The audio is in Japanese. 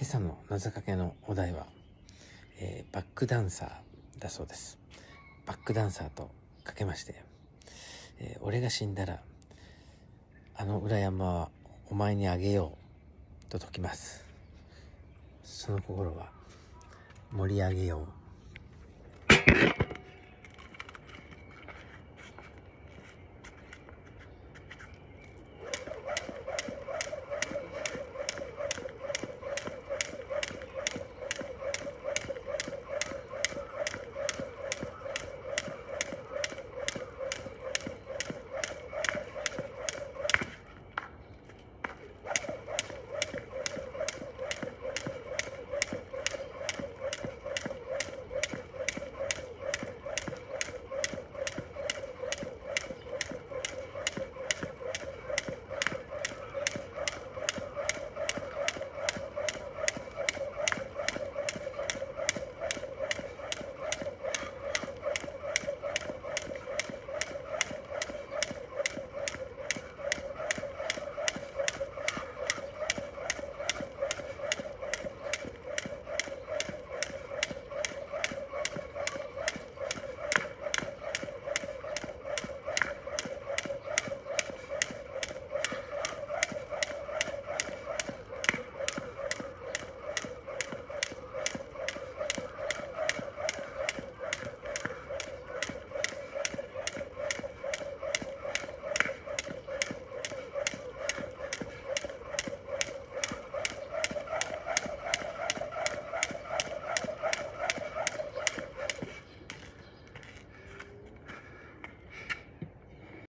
今朝の謎かけのお題は、えー、バックダンサーだそうです。バックダンサーとかけまして、えー、俺が死んだら、あの裏山はお前にあげようと解きます。その心は盛り上げよう。